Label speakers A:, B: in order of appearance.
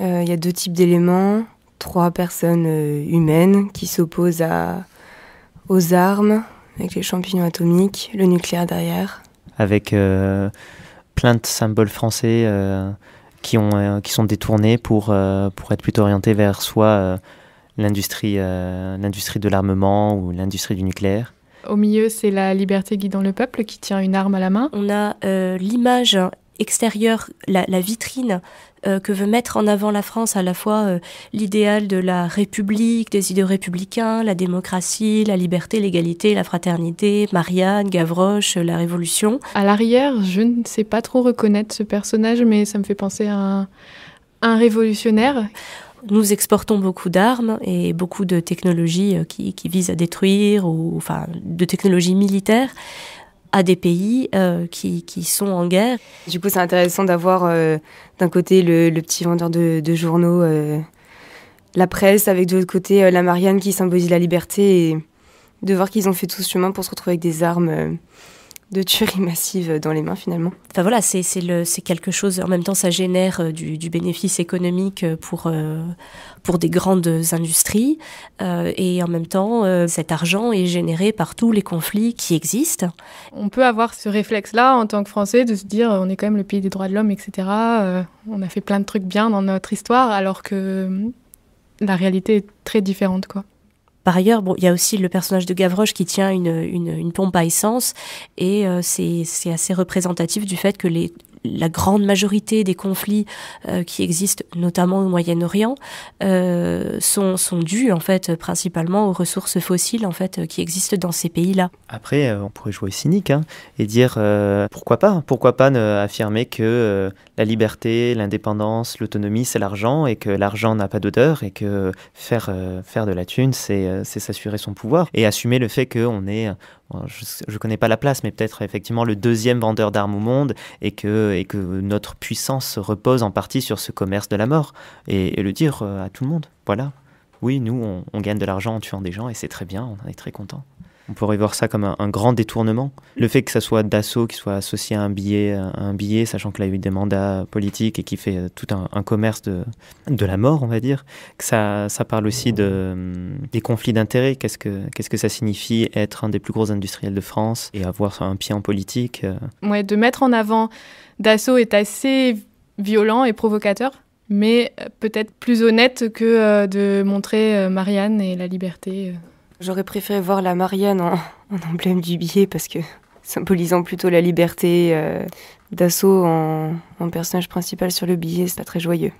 A: Il euh, y a deux types d'éléments, trois personnes euh, humaines qui s'opposent aux armes, avec les champignons atomiques, le nucléaire derrière.
B: Avec euh, plein de symboles français qui, ont, euh, qui sont détournés pour, euh, pour être plutôt orientés vers soit euh, l'industrie de l'armement ou l'industrie du nucléaire.
C: Au milieu, c'est la liberté guidant le peuple qui tient une arme à la main. On a l'image extérieure, la, vitrine euh,
D: que veut mettre en avant la France, à la fois euh, l'idéal de la République, des idées républicains, la démocratie, la liberté, l'égalité, la fraternité, Marianne, Gavroche, la Révolution.
C: À l'arrière, je ne sais pas trop reconnaître ce personnage, mais ça me fait penser à un, révolutionnaire. Nous exportons beaucoup d'armes et beaucoup de technologies
D: euh, qui, visent à détruire, ou enfin de technologies militaires à des pays
A: euh, qui, sont en guerre. Du coup, c'est intéressant d'avoir euh, d'un côté le, petit vendeur de, journaux, euh, la presse, avec de l'autre côté la Marianne qui symbolise la liberté, et de voir qu'ils ont fait tout ce chemin pour se retrouver avec des armes de tueries massives dans les mains finalement. Enfin voilà, c'est quelque chose, en même temps ça génère euh, du,
D: bénéfice économique euh, pour, euh, pour des grandes industries et en
C: même temps cet argent est généré par tous les conflits qui existent. On peut avoir ce réflexe-là en tant que Français de se dire on est quand même le pays des droits de l'homme, etc. on a fait plein de trucs bien dans notre histoire alors que hum, la réalité est très différente quoi.
D: Par ailleurs, bon, il y a aussi le personnage de Gavroche qui tient une, pompe à essence et euh, c'est assez représentatif du fait que les, la grande majorité des conflits euh, qui existent, notamment au Moyen-Orient, euh, sont, sont dus en fait principalement aux ressources fossiles en fait qui existent dans ces pays-là.
B: Après, euh, on pourrait jouer cynique hein, et dire pourquoi pas, pourquoi pas ne affirmer que la liberté, l'indépendance, l'autonomie, c'est l'argent et que l'argent n'a pas d'odeur et que faire faire de la thune, c'est s'assurer son pouvoir et assumer le fait qu'on est, je, ne connais pas la place, mais peut-être effectivement le deuxième vendeur d'armes au monde et que et que notre puissance repose en partie sur ce commerce de la mort et, le dire euh, à tout le monde. Voilà. Oui, nous, on, on gagne de l'argent en tuant des gens et c'est très bien, on est très content. On pourrait voir ça comme un, grand détournement. Le fait que ça soit Dassault qui soit associé à un billet, un billet sachant qu'il a eu des mandats politiques et qui fait euh, tout un, commerce de, la mort, on va dire, que ça, parle aussi de, hum, des conflits d'intérêts. Qu'est-ce que, ça signifie être un des plus gros industriels de France et avoir un pied en politique
C: euh? Ouais, de mettre en avant Dassault est assez violent et provocateur mais euh, peut-être plus honnête que de montrer Marianne et la liberté. J'aurais préféré voir la Marianne en,
A: emblème du billet parce que symbolisant plutôt la liberté, euh, d'assaut en, en personnage principal sur le billet, c'est pas très joyeux.